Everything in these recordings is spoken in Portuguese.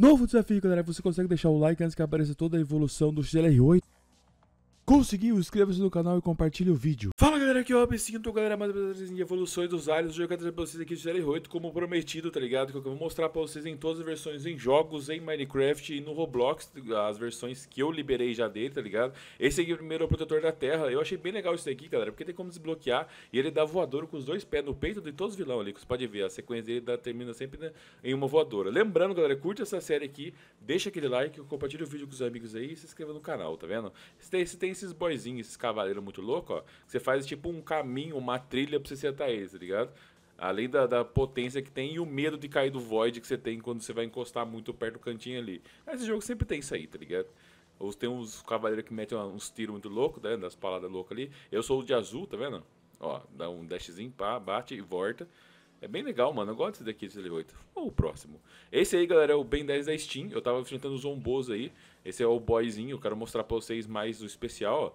Novo desafio, galera. Você consegue deixar o like antes que apareça toda a evolução do XLR8? Conseguiu? Inscreva-se no canal e compartilhe o vídeo. Fala galera, aqui é o Rob5, galera, mais em evoluções dos aliens. Hoje eu quero trazer pra vocês aqui de série 8, como prometido, tá ligado? Que eu vou mostrar pra vocês em todas as versões, em jogos, em Minecraft e no Roblox, as versões que eu liberei já dele, tá ligado? Esse aqui primeiro é o Protetor da Terra. Eu achei bem legal isso aqui, galera, porque tem como desbloquear e ele dá voador com os dois pés no peito de todos os vilões ali, que você pode ver. A sequência dele dá, termina sempre né, em uma voadora. Lembrando, galera, curte essa série aqui, deixa aquele like, compartilha o vídeo com os amigos aí e se inscreva no canal, tá vendo? Se tem, se tem esses boyzinhos, esses cavaleiros muito loucos, ó. Você faz tipo um caminho, uma trilha pra você ser eles, tá ligado? Além da, da, potência que tem e o medo de cair do void que você tem quando você vai encostar muito perto do cantinho ali. Esse jogo sempre tem isso aí, tá ligado? Ou tem uns cavaleiros que metem uns tiros muito loucos, tá né? Das paladas loucas ali. Eu sou o de azul, tá vendo? Ó, dá um dashzinho, pá, bate e volta. É bem legal, mano. Eu gosto desse daqui, desse L8. Ou o próximo. Esse aí, galera, é o Ben 10 da Steam. Eu tava enfrentando os zombos aí. Esse é o boyzinho. Eu quero mostrar pra vocês mais o especial, ó.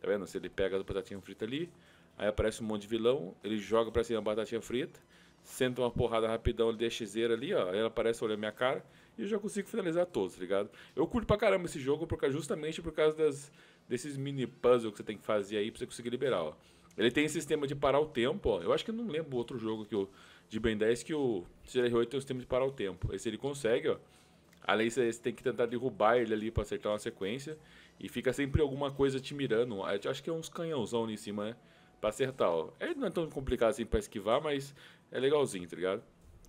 Tá vendo? Se ele pega a batatinha frita ali. Aí aparece um monte de vilão. Ele joga pra cima a batatinha frita. Senta uma porrada rapidão, ele deixa zero ali, ó. Aí ela aparece olhando minha cara. E eu já consigo finalizar todos, tá ligado? Eu curto pra caramba esse jogo porque, justamente por causa das, desses mini puzzles que você tem que fazer aí pra você conseguir liberar, ó. Ele tem esse sistema de parar o tempo, ó. Eu acho que eu não lembro outro jogo que o, de Ben 10 que o CR8 tem o um sistema de parar o tempo. Esse ele consegue, ó. Além você tem que tentar derrubar ele ali para acertar uma sequência. E fica sempre alguma coisa te mirando. Acho que é uns canhãozão ali em cima, né? Pra acertar, ó. Ele não é tão complicado assim pra esquivar, mas é legalzinho, tá ligado?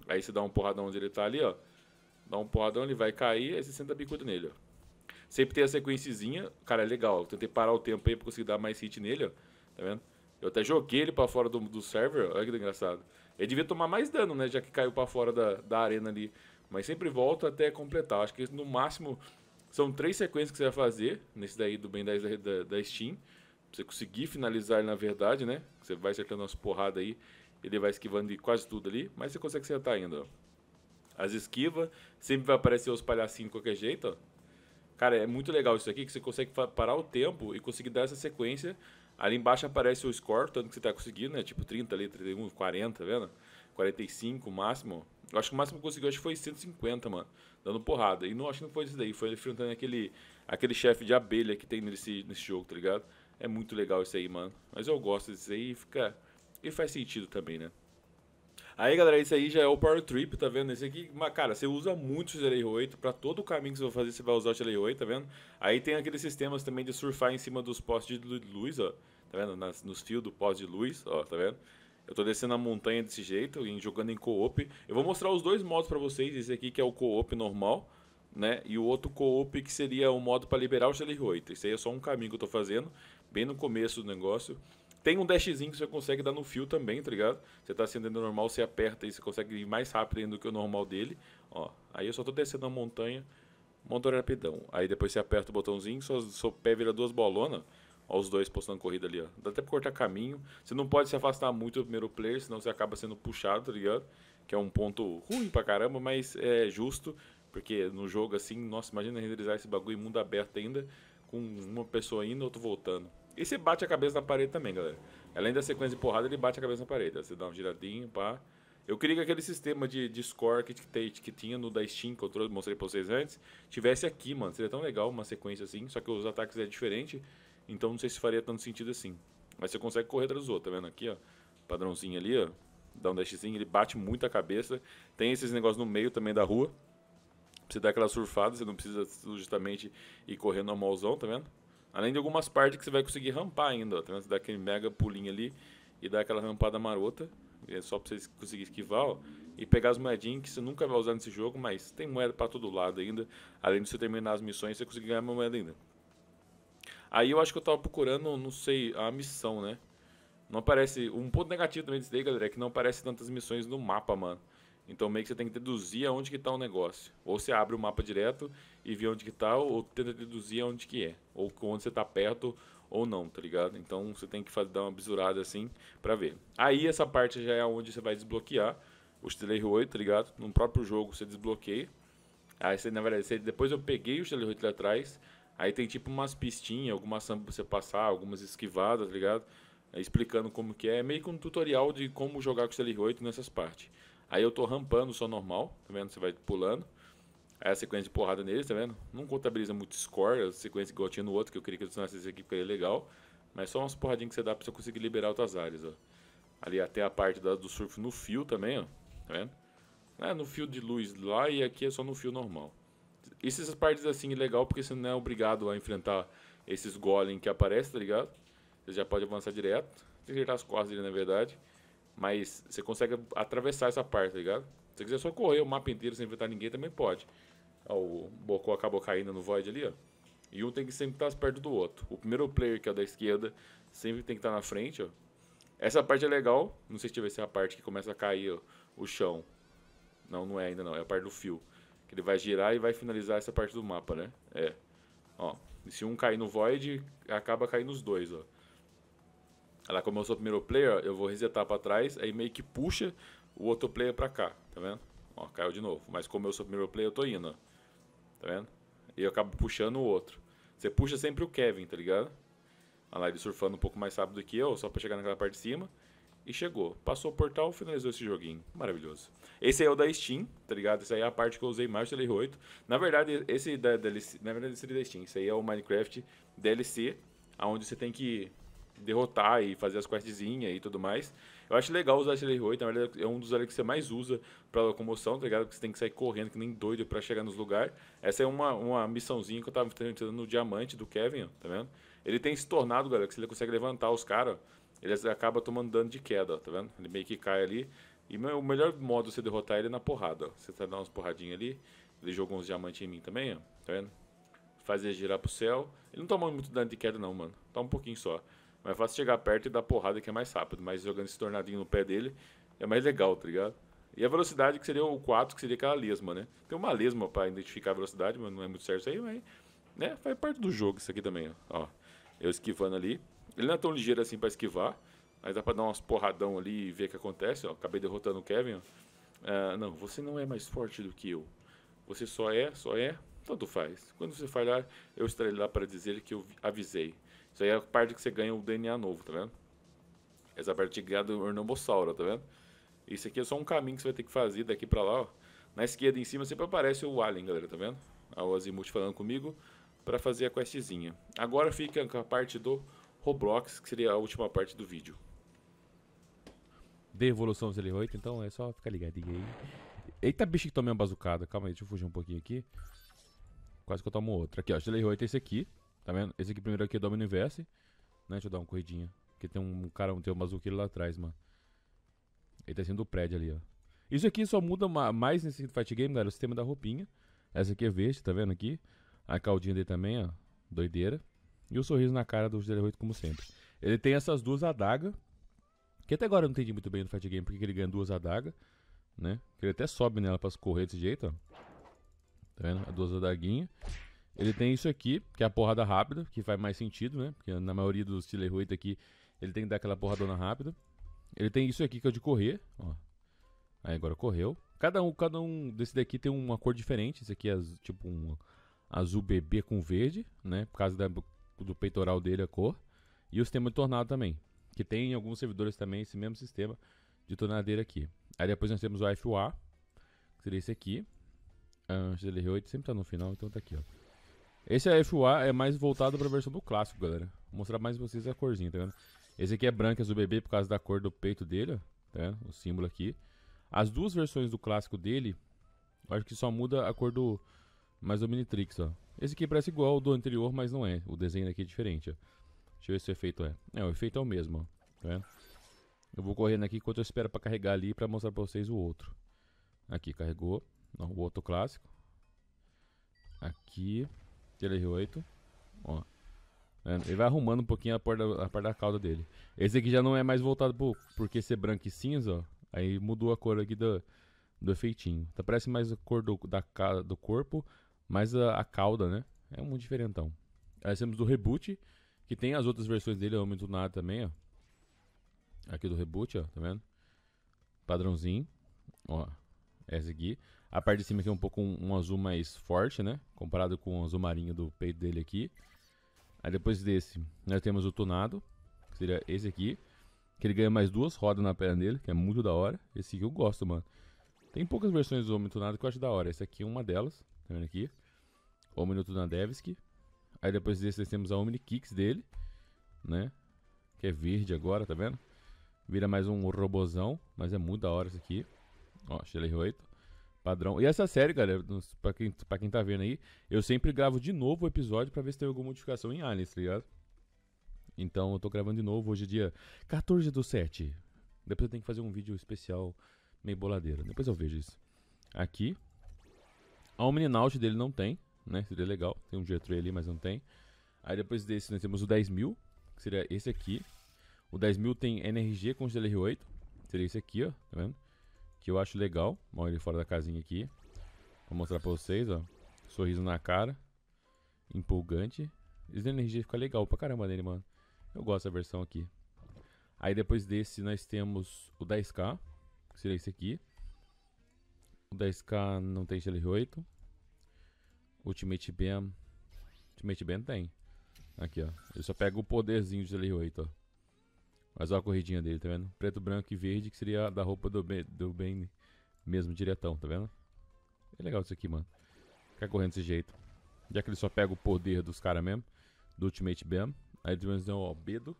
Aí você dá um porradão onde ele tá ali, ó. Dá um porradão, ele vai cair, aí você senta a bicuda nele, ó. Sempre tem a sequenciazinha. Cara, é legal. tentei parar o tempo aí pra conseguir dar mais hit nele, ó. Tá vendo? Eu até joguei ele para fora do, do server, olha que engraçado. Ele devia tomar mais dano, né? Já que caiu para fora da, da arena ali. Mas sempre volta até completar. Acho que no máximo são três sequências que você vai fazer. Nesse daí do Ben 10 da, da, Steam. Pra você conseguir finalizar na verdade, né? Você vai acertando umas porradas aí. Ele vai esquivando de quase tudo ali. Mas você consegue acertar ainda, ó. As esquivas. Sempre vai aparecer os palhacinhos de qualquer jeito, ó. Cara, é muito legal isso aqui, que você consegue parar o tempo e conseguir dar essa sequência Ali embaixo aparece o score, tanto que você está conseguindo, né? Tipo 30 ali, 31, 40, tá vendo? 45 máximo. Eu acho que o máximo que conseguiu acho que foi 150, mano. Dando porrada. E não acho que não foi isso daí. Foi ele enfrentando aquele, aquele chefe de abelha que tem nesse, nesse jogo, tá ligado? É muito legal isso aí, mano. Mas eu gosto disso aí e fica. E faz sentido também, né? Aí, galera, isso aí já é o Power Trip, tá vendo? Esse aqui, mas, cara, você usa muito o Xlr 8, pra todo o caminho que você vai fazer, você vai usar o Xlr 8, tá vendo? Aí tem aqueles sistemas também de surfar em cima dos postes de luz, ó tá vendo? Nas, nos fios do pós de luz, ó, tá vendo? Eu tô descendo a montanha desse jeito, jogando em co-op. Eu vou mostrar os dois modos para vocês, esse aqui que é o co-op normal, né? E o outro co-op que seria o modo para liberar o Shelly 8. Isso aí é só um caminho que eu tô fazendo, bem no começo do negócio. Tem um dashzinho que você consegue dar no fio também, tá ligado? Você tá acendendo normal, você aperta e você consegue ir mais rápido ainda do que o normal dele. Ó, aí eu só tô descendo a montanha, montanha é rapidão. Aí depois você aperta o botãozinho, seu pé vira duas bolonas. Ó, os dois postando corrida ali, ó. Dá até pra cortar caminho. Você não pode se afastar muito do primeiro player, senão você acaba sendo puxado, tá ligado? Que é um ponto ruim pra caramba, mas é justo. Porque no jogo assim, nossa, imagina renderizar esse bagulho em mundo aberto ainda, com uma pessoa indo e outro voltando. E você bate a cabeça na parede também, galera. Além da sequência de porrada, ele bate a cabeça na parede. Você dá um giradinho, pá. Eu queria que aquele sistema de, de score que, que, que tinha no da Steam, que eu mostrei pra vocês antes, tivesse aqui, mano. Seria tão legal uma sequência assim, só que os ataques é diferente. Então não sei se faria tanto sentido assim. Mas você consegue correr atrás do outro, tá vendo aqui, ó? Padrãozinho ali, ó. Dá um dashzinho, ele bate muito a cabeça. Tem esses negócios no meio também da rua. Pra você dar aquela surfada, você não precisa justamente ir ao normalzão, tá vendo? Além de algumas partes que você vai conseguir rampar ainda, ó. Tá vendo? Você dá aquele mega pulinho ali e dá aquela rampada marota. É só pra você conseguir esquivar, ó. E pegar as moedinhas que você nunca vai usar nesse jogo, mas tem moeda para todo lado ainda. Além de você terminar as missões, você conseguir ganhar uma moeda ainda. Aí eu acho que eu tava procurando, não sei, a missão, né? Não aparece. Um ponto negativo também disso daí, galera, é que não aparece tantas missões no mapa, mano. Então meio que você tem que deduzir aonde que tá o negócio. Ou você abre o mapa direto e vê onde que tá, ou tenta deduzir aonde que é. Ou onde você tá perto ou não, tá ligado? Então você tem que fazer, dar uma bisurada assim pra ver. Aí essa parte já é onde você vai desbloquear o Steelers 8, tá ligado? No próprio jogo você desbloqueia. Aí você, na verdade, você, depois eu peguei o Steelers 8 lá atrás, Aí tem tipo umas pistinhas, algumas samba pra você passar, algumas esquivadas, tá ligado? É, explicando como que é. é, meio que um tutorial de como jogar com o CLR8 nessas partes. Aí eu tô rampando só normal, tá vendo? Você vai pulando. Aí a sequência de porrada neles, tá vendo? Não contabiliza muito score, a sequência igual tinha no outro, que eu queria que eu adicionasse esse aqui porque ele é legal. Mas só umas porradinhas que você dá pra você conseguir liberar outras áreas, ó. Ali até a parte da, do surf no fio também, ó. Tá vendo? É no fio de luz lá e aqui é só no fio normal essas partes assim é legal porque você não é obrigado a enfrentar esses golem que aparecem, tá ligado? Você já pode avançar direto, acertar as costas dele, na verdade. Mas você consegue atravessar essa parte, tá ligado? Se você quiser só correr o mapa inteiro sem enfrentar ninguém, também pode. Ó, o Bocó acabou caindo no Void ali, ó. E um tem que sempre estar tá perto do outro. O primeiro player, que é o da esquerda, sempre tem que estar tá na frente, ó. Essa parte é legal. Não sei se tiver essa é parte que começa a cair ó, o chão. Não, não é ainda não. É a parte do fio. Que ele vai girar e vai finalizar essa parte do mapa, né? É. Ó, se um cair no Void, acaba caindo os dois, ó. Ela, como eu sou o primeiro player, eu vou resetar pra trás, aí meio que puxa o outro player pra cá, tá vendo? Ó, caiu de novo. Mas como eu sou o primeiro player, eu tô indo, ó. Tá vendo? E eu acabo puxando o outro. Você puxa sempre o Kevin, tá ligado? Olha lá, ele surfando um pouco mais rápido que eu, só pra chegar naquela parte de cima e chegou. Passou o portal, finalizou esse joguinho. Maravilhoso. Esse aí é o da Steam, tá ligado? Essa aí é a parte que eu usei mais do Terry 8. Na verdade, esse da DLC, na verdade, esse da Steam, esse aí é o Minecraft DLC, aonde você tem que derrotar e fazer as questzinhas e tudo mais. Eu acho legal usar esse LR8, na verdade é um dos LR que você mais usa pra locomoção, tá ligado? Porque você tem que sair correndo que nem doido pra chegar nos lugares. Essa é uma, uma missãozinha que eu tava tentando no diamante do Kevin, tá vendo? Ele tem se tornado, galera, que ele consegue levantar os caras, ele acaba tomando dano de queda, ó, tá vendo? Ele meio que cai ali. E o melhor modo de você derrotar ele é na porrada, ó. Você tá dando umas porradinhas ali. Ele jogou uns diamantes em mim também, ó. Tá vendo? Faz ele girar pro céu. Ele não toma muito dano de queda não, mano. Toma um pouquinho só. Mas é fácil chegar perto e dar porrada que é mais rápido. Mas jogando esse tornadinho no pé dele é mais legal, tá ligado? E a velocidade que seria o 4, que seria aquela lesma, né? Tem uma lesma pra identificar a velocidade, mas não é muito certo isso aí, mas... Né? Faz parte do jogo isso aqui também, ó. ó eu esquivando ali. Ele não é tão ligeiro assim para esquivar. mas dá pra dar umas porradão ali e ver o que acontece. Ó. Acabei derrotando o Kevin. Uh, não, você não é mais forte do que eu. Você só é, só é, tanto faz. Quando você falhar, eu estarei lá para dizer que eu avisei. Isso aí é a parte que você ganha o um DNA novo, tá vendo? Essa parte é ganha do Ornambossauro, tá vendo? Isso aqui é só um caminho que você vai ter que fazer daqui pra lá, ó. Na esquerda em cima sempre aparece o Alien, galera, tá vendo? A Ozimuth falando comigo para fazer a questzinha. Agora fica com a parte do Roblox, que seria a última parte do vídeo. The Evolução Z8, então é só ficar ligadinho aí. Eita, bicho que tomei uma bazucada. Calma aí, deixa eu fugir um pouquinho aqui. Quase que eu tomo outra. Aqui, ó, Stellar 8 é esse aqui. Tá vendo? Esse aqui primeiro aqui é do Universo. Né? Deixa eu dar uma corridinha. Porque tem um cara, tem um bazuqueiro lá atrás, mano. Ele tá sendo do prédio ali, ó. Isso aqui só muda mais nesse Fight Game, galera, o sistema da roupinha. Essa aqui é verde, tá vendo aqui? A caldinha dele também, ó. Doideira. E o sorriso na cara do José como sempre. Ele tem essas duas adagas. Que até agora eu não entendi muito bem no Fight Game porque ele ganha duas adagas. Né? Ele até sobe nela pra correr desse jeito, ó. Tá vendo? As duas adaguinhas. Ele tem isso aqui, que é a porrada rápida, que faz mais sentido, né? Porque na maioria dos Tilerweight aqui, ele tem que dar aquela porradona rápida. Ele tem isso aqui que é o de correr, ó. Aí agora correu. Cada um, cada um desse daqui tem uma cor diferente. Esse aqui é tipo um azul bebê com verde, né? Por causa da Tipo, do peitoral dele a cor. E o sistema de tornado também, que tem em alguns servidores também esse mesmo sistema de tornadeira aqui. Aí depois nós temos o FUA, que seria esse aqui. Ah, 8 sempre tá no final, então tá aqui, ó. Esse FUA é mais voltado para a versão do clássico, galera. Vou mostrar mais pra vocês a corzinha, tá vendo? Esse aqui é branco, azul bebê, por causa da cor do peito dele, ó, tá? O símbolo aqui. As duas versões do clássico dele, acho que só muda a cor do... Mais o Minitrix, ó. Esse aqui parece igual ao do anterior, mas não é. O desenho aqui é diferente, ó. Deixa eu ver se o efeito é. É, o efeito é o mesmo, ó. Tá eu vou correndo aqui enquanto eu espero para carregar ali para mostrar para vocês o outro. Aqui, carregou. Não, o outro clássico. Aqui. Tele 8 Ó. É, ele vai arrumando um pouquinho a parte, da, a da cauda dele. Esse aqui já não é mais voltado por porque ser branco e cinza, ó. Aí mudou a cor aqui do, do efeitinho. Tá, parece mais a cor do, da, do corpo mas a, a cauda, né? É muito diferentão. Aí temos do Reboot, que tem as outras versões dele, Homem do Nada também, ó. Aqui do Reboot, ó, tá vendo? Padrãozinho, ó, essa aqui. A parte de cima aqui é um pouco um, um azul mais forte, né? Comparado com o azul marinho do peito dele aqui. Aí depois desse, nós temos o Tunado, que seria esse aqui. Que ele ganha mais duas rodas na perna dele, que é muito da hora. Esse aqui eu gosto, mano. Tem poucas versões do Homem Tunado que eu acho da hora. Esse aqui é uma delas, tá vendo aqui? o Minuto Nandevski. Aí depois desse nós temos a Omni Kicks dele, né? Que é verde agora, tá vendo? Vira mais um robozão, mas é muito da hora isso aqui. Ó, Shelley 8, padrão. E essa série, galera, pra quem, pra quem tá vendo aí, eu sempre gravo de novo o episódio pra ver se tem alguma modificação em Aliens, tá ligado? Então eu tô gravando de novo, hoje é dia 14 do 7. Depois eu tenho que fazer um vídeo especial meio boladeira. Depois eu vejo isso. Aqui. A Omni Naut dele não tem, né? Seria legal. Tem um G-Tray ali, mas não tem. Aí depois desse nós temos o 10.000, que seria esse aqui. O 10.000 tem NRG com GLR8, seria esse aqui, ó, tá vendo? Que eu acho legal. Olha ele fora da casinha aqui. Vou mostrar pra vocês, ó. Sorriso na cara. Empolgante. Esse NRG fica legal pra caramba dele, mano. Eu gosto dessa versão aqui. Aí depois desse nós temos o 10K, que seria esse aqui. O 10K não tem GLR8. Ultimate Ben. Ultimate Ben tem. Aqui, ó. Ele só pega o poderzinho de 8, ó. Mas olha a corridinha dele, tá vendo? Preto, branco e verde, que seria da roupa do Ben, do ben mesmo, diretão, tá vendo? É legal isso aqui, mano. Ficar correndo desse jeito. Já que ele só pega o poder dos caras mesmo, do Ultimate Ben. Aí eles tem o Albedo.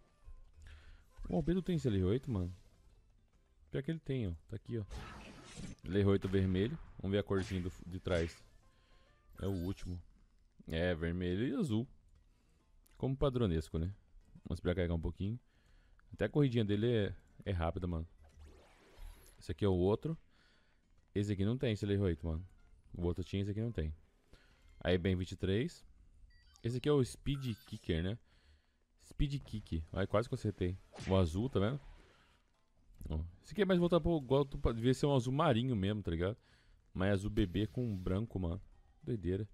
O Albedo tem esse 8 mano? Pior que ele tem, ó. Tá aqui, ó. LR8 vermelho. Vamos ver a corzinha do, de trás. É o último. É, vermelho e azul. Como padronesco, né? Vamos esperar carregar um pouquinho. Até a corridinha dele é, é rápida, mano. Esse aqui é o outro. Esse aqui não tem Slayer 8, mano. O outro tinha, esse aqui não tem. Aí bem 23. Esse aqui é o Speed Kicker, né? Speed Kick. Aí quase que eu acertei. O azul, tá vendo? esse aqui é mais voltar pro... Devia ser é um azul marinho mesmo, tá ligado? Mas é azul bebê com branco, mano. Doideira.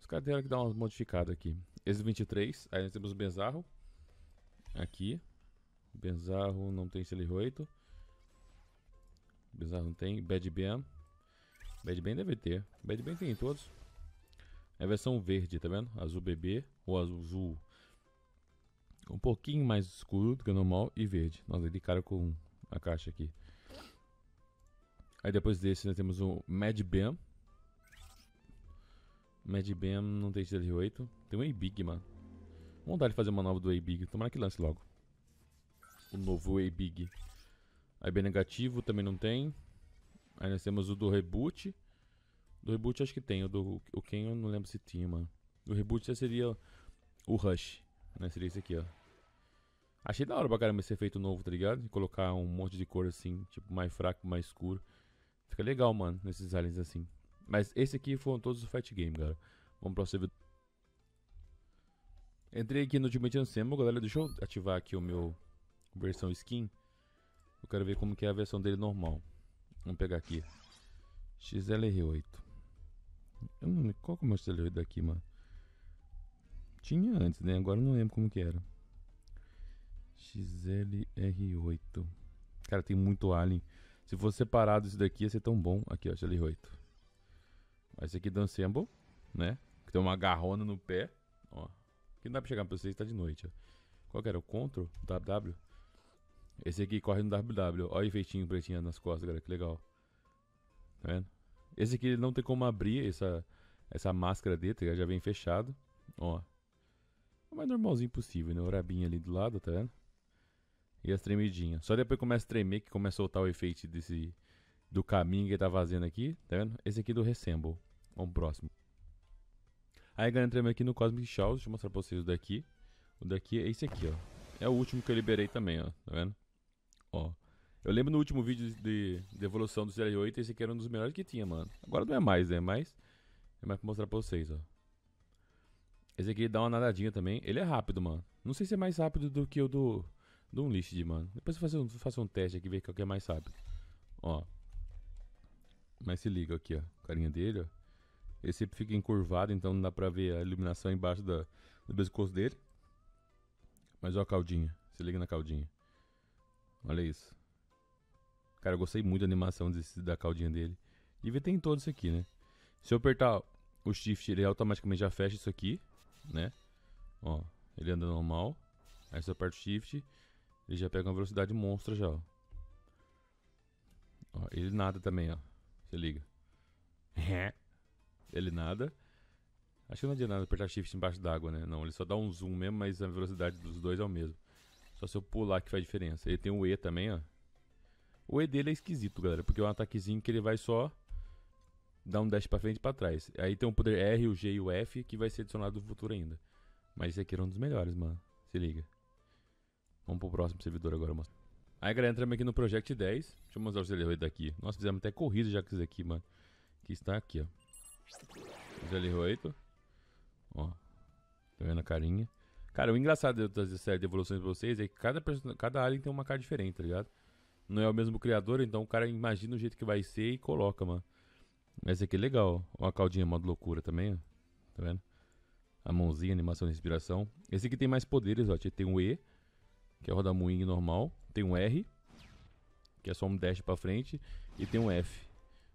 Os caras tiveram que dar uma modificada aqui. Esse 23, aí nós temos o Benzarro. Aqui. Benzarro não tem CL8. Benzarro não tem. Bad Ben. Bad Ben deve ter. Bad Ben tem em todos. É a versão verde, tá vendo? Azul bebê. Ou azul. Um pouquinho mais escuro do que o normal. E verde. Nossa, ele cara com a caixa aqui. Aí depois desse nós temos o Mad Ben. Mad Bam não tem XL8. Tem um A-Big, mano. Vamos dar ele fazer uma nova do A-Big. Tomara que lance logo. O novo A-Big. B é negativo também não tem. Aí nós temos o do Reboot. Do Reboot acho que tem. O do o Ken eu não lembro se tinha, mano. O Reboot já seria o Rush. Né? Seria esse aqui, ó. Achei da hora pra caramba esse efeito novo, tá ligado? colocar um monte de cor assim, tipo mais fraco, mais escuro. Fica legal, mano, nesses aliens assim. Mas esse aqui foram todos os fight game, galera. Vamos pro servidor. Entrei aqui no Ultimate Ensemble, galera. Deixa eu ativar aqui o meu versão skin. Eu quero ver como que é a versão dele normal. Vamos pegar aqui. XLR8. Eu não lembro hum, qual que é o meu XLR8 daqui, mano. Tinha antes, né? Agora eu não lembro como que era. XLR8. Cara, tem muito alien. Se fosse separado isso daqui ia ser tão bom. Aqui, ó, XLR8. Esse aqui dançando né? Que tem uma garrona no pé. Ó. que não dá pra chegar pra vocês, tá de noite. Ó. Qual que era? O Control? WW? Esse aqui corre no WW. Olha o efeitinho pretinho nas costas, galera. Que legal. Tá vendo? Esse aqui ele não tem como abrir essa, essa máscara dele, tá já vem fechado. Ó. É o mais normalzinho possível, né? O rabinho ali do lado, tá vendo? E as tremidinhas. Só depois começa a tremer que começa a soltar o efeito desse do caminho que ele tá fazendo aqui, tá vendo? Esse aqui do Resemble. Vamos pro próximo. Aí, galera, entramos aqui no Cosmic Shells. Deixa eu mostrar pra vocês o daqui. O daqui é esse aqui, ó. É o último que eu liberei também, ó. Tá vendo? Ó. Eu lembro no último vídeo de, de evolução do CR8, esse aqui era um dos melhores que tinha, mano. Agora não é mais, né? Mas é mais pra mostrar pra vocês, ó. Esse aqui dá uma nadadinha também. Ele é rápido, mano. Não sei se é mais rápido do que o do, do Unleashed, mano. Depois eu faço, faço um teste aqui, ver qual que é mais rápido. Ó. Mas se liga aqui, ó. A carinha dele, ó. Ele sempre fica encurvado, então não dá pra ver a iluminação embaixo da, do pescoço dele. Mas ó a caldinha. Se liga na caldinha. Olha isso. Cara, eu gostei muito da animação desse, da caldinha dele. e ter tem todo isso aqui, né? Se eu apertar o shift, ele automaticamente já fecha isso aqui, né? Ó, ele anda normal. Aí se eu aperto o shift, ele já pega uma velocidade monstra já, ó. ó ele nada também, ó. Você liga. É. Ele nada. Acho que não adianta nada apertar shift embaixo d'água, né? Não, ele só dá um zoom mesmo, mas a velocidade dos dois é o mesmo. Só se eu pular que faz diferença. Ele tem o E também, ó. O E dele é esquisito, galera, porque é um ataquezinho que ele vai só dar um dash pra frente e pra trás. Aí tem o poder R, o G e o F que vai ser adicionado no futuro ainda. Mas esse aqui era um dos melhores, mano. Se liga. Vamos pro próximo servidor agora, mano. Aí, galera, entramos aqui no Project 10. Deixa eu mostrar o Zelly daqui. Nossa, fizemos até corrida já com isso aqui, mano. Que está aqui, ó. Zelly 8. Ó. Tá vendo a carinha? Cara, o engraçado de eu série de evoluções pra vocês é que cada, cada alien tem uma cara diferente, tá ligado? Não é o mesmo criador, então o cara imagina o jeito que vai ser e coloca, mano. Esse aqui é legal, ó. a caldinha, modo loucura também, ó. Tá vendo? A mãozinha, animação de respiração. Esse aqui tem mais poderes, ó. Tem o E, que é o rodamuinho normal. Tem um R, que é só um dash pra frente, e tem um F,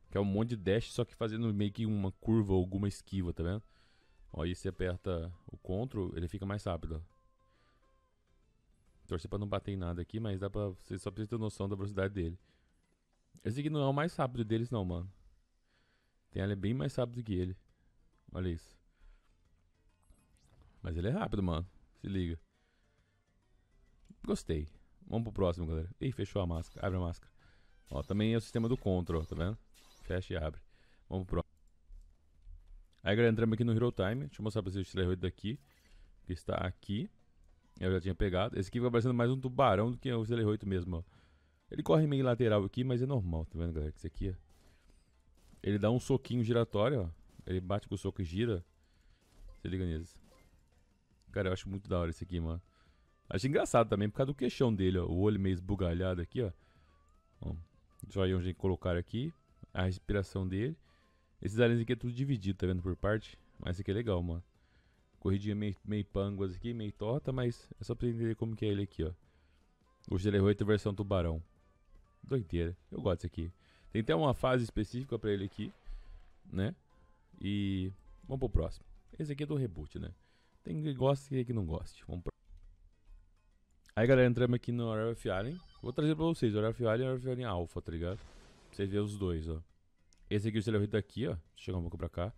que é um monte de dash, só que fazendo meio que uma curva ou alguma esquiva, tá vendo? Ó, aí você aperta o CTRL, ele fica mais rápido, ó. Torcer pra não bater em nada aqui, mas dá pra... Você só precisa ter noção da velocidade dele. Esse aqui não é o mais rápido deles não, mano. Tem ele é bem mais rápido que ele. Olha isso. Mas ele é rápido, mano. Se liga. Gostei. Vamos pro próximo, galera. Ih, fechou a máscara. Abre a máscara. Ó, também é o sistema do control, tá vendo? Fecha e abre. Vamos pro próximo. Aí, galera, entramos aqui no Hero Time. Deixa eu mostrar pra vocês o Slayer daqui. Que está aqui. É, eu já tinha pegado. Esse aqui fica parecendo mais um tubarão do que o Slayer 8 mesmo, ó. Ele corre meio lateral aqui, mas é normal, tá vendo, galera? Esse aqui, ó. É? Ele dá um soquinho giratório, ó. Ele bate com o soco e gira. Se liga nisso. Cara, eu acho muito da hora esse aqui, mano acho engraçado também por causa do queixão dele, ó. O olho meio esbugalhado aqui, ó. ó joia onde colocar aqui. A respiração dele. Esses aliens aqui é tudo dividido, tá vendo? Por parte. Mas isso aqui é legal, mano. Corridinha meio, meio panguas aqui, meio torta, mas é só pra entender como que é ele aqui, ó. O GL8 versão tubarão. Doideira. Eu gosto disso aqui. Tem até uma fase específica pra ele aqui, né? E vamos pro próximo. Esse aqui é do reboot, né? Tem que gosta e que não goste. Vamos Aí galera, entramos aqui no Arrow Alien. Vou trazer pra vocês, o Arrow Alien e o Arrow Alpha, tá ligado? Pra vocês verem os dois, ó. Esse aqui é o Celerito daqui, tá ó. Deixa eu chegar um pouco pra cá.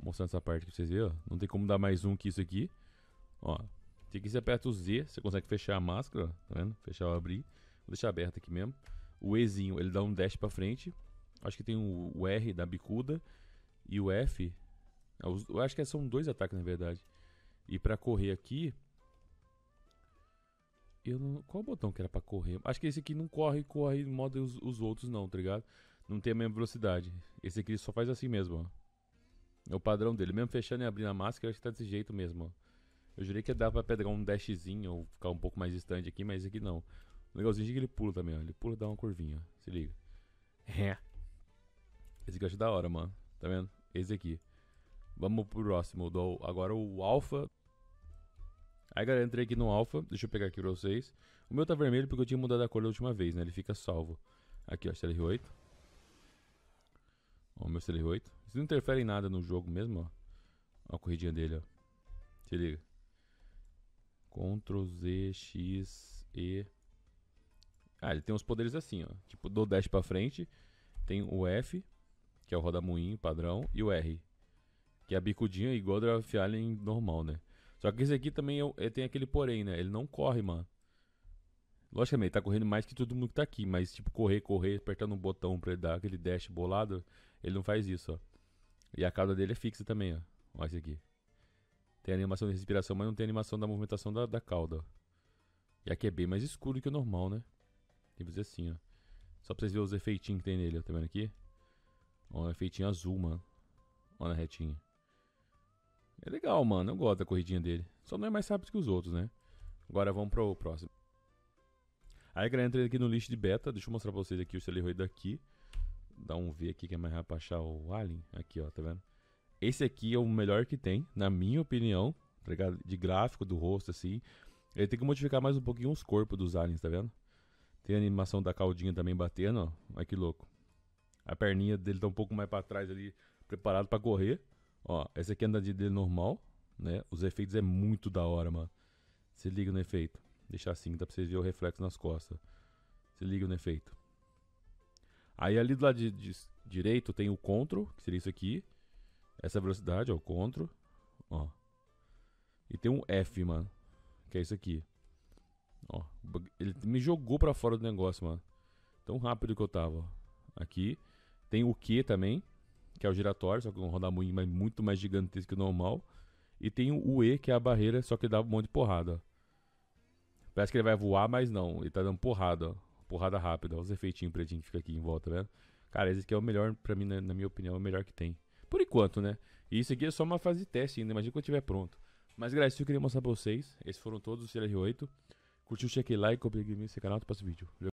Mostrando essa parte aqui pra vocês verem, ó. Não tem como dar mais um que isso aqui. Ó. Tem aqui você aperta o Z, você consegue fechar a máscara, ó. Tá vendo? Fechar ou abrir. Vou deixar aberto aqui mesmo. O Ezinho, ele dá um dash pra frente. Acho que tem o R da bicuda e o F. É, eu acho que são dois ataques, na verdade. E pra correr aqui, eu não... Qual o botão que era pra correr? Acho que esse aqui não corre, corre no modo os, os outros não, tá ligado? Não tem a mesma velocidade. Esse aqui só faz assim mesmo, ó. É o padrão dele. Mesmo fechando e abrindo a máscara, acho que tá desse jeito mesmo, ó. Eu jurei que dava pra pegar um dashzinho ou ficar um pouco mais distante aqui, mas aqui não. O legalzinho é que ele pula também, ó. Ele pula e dá uma curvinha, ó. Se liga. É. Esse aqui eu acho da hora, mano. Tá vendo? Esse aqui. Vamos pro próximo. Agora o Alpha Aí, galera, entrei aqui no alfa. Deixa eu pegar aqui pra vocês. O meu tá vermelho porque eu tinha mudado a cor da última vez, né? Ele fica salvo. Aqui, ó, CLR8. Ó, o meu CLR8. Isso não interfere em nada no jogo mesmo, ó. Ó a corridinha dele, ó. Se liga. Ctrl Z, X, E. Ah, ele tem uns poderes assim, ó. Tipo, do dash pra frente, tem o F, que é o roda moinho padrão, e o R, que é a bicudinha igual a Draft normal, né? Só que esse aqui também é é, tem aquele porém, né? Ele não corre, mano. Logicamente, ele tá correndo mais que todo mundo que tá aqui, mas tipo, correr, correr, apertando um botão pra ele dar aquele dash bolado, ele não faz isso, ó. E a cauda dele é fixa também, ó. Olha esse aqui. Tem animação de respiração, mas não tem animação da movimentação da, da cauda, ó. E aqui é bem mais escuro que o normal, né? Tem que fazer assim, ó. Só pra vocês verem os efeitinhos que tem nele, ó. Tá vendo aqui? Ó, um efeitinho azul, mano. Olha na retinha. É legal, mano. Eu gosto da corridinha dele. Só não é mais rápido que os outros, né? Agora vamos pro próximo. Aí, galera, entrei aqui no lixo de beta. Deixa eu mostrar pra vocês aqui o Celeroi daqui. Dá um V aqui que é mais rápido pra achar o Alien. Aqui, ó, tá vendo? Esse aqui é o melhor que tem, na minha opinião, tá ligado? De gráfico, do rosto, assim. Ele tem que modificar mais um pouquinho os corpos dos aliens, tá vendo? Tem a animação da caldinha também batendo, ó. Olha que louco. A perninha dele tá um pouco mais pra trás ali, preparado pra correr. Ó, essa aqui é a dele normal, né? Os efeitos é muito da hora, mano. Se liga no efeito. Deixar assim, dá pra vocês verem o reflexo nas costas. Se liga no efeito. Aí ali do lado de, de, direito tem o CTRL, que seria isso aqui. Essa velocidade, ó, o CTRL. Ó. E tem um F, mano. Que é isso aqui. Ó. Ele me jogou pra fora do negócio, mano. Tão rápido que eu tava, ó. Aqui. Tem o Q também, que é o giratório, só que é um rodamuinho mas muito mais gigantesco que o normal. E tem o E, que é a barreira, só que dá um monte de porrada. Parece que ele vai voar, mas não. Ele tá dando porrada. Porrada rápida. Olha os efeitinhos pretinho que fica aqui em volta, né Cara, esse aqui é o melhor, pra mim, na, minha opinião, é o melhor que tem. Por enquanto, né? E isso aqui é só uma fase de teste ainda, imagina quando estiver pronto. Mas, galera, isso eu queria mostrar pra vocês. Esses foram todos os CLR8. Curtiu, cheque like, compartilhe esse canal, até o próximo vídeo.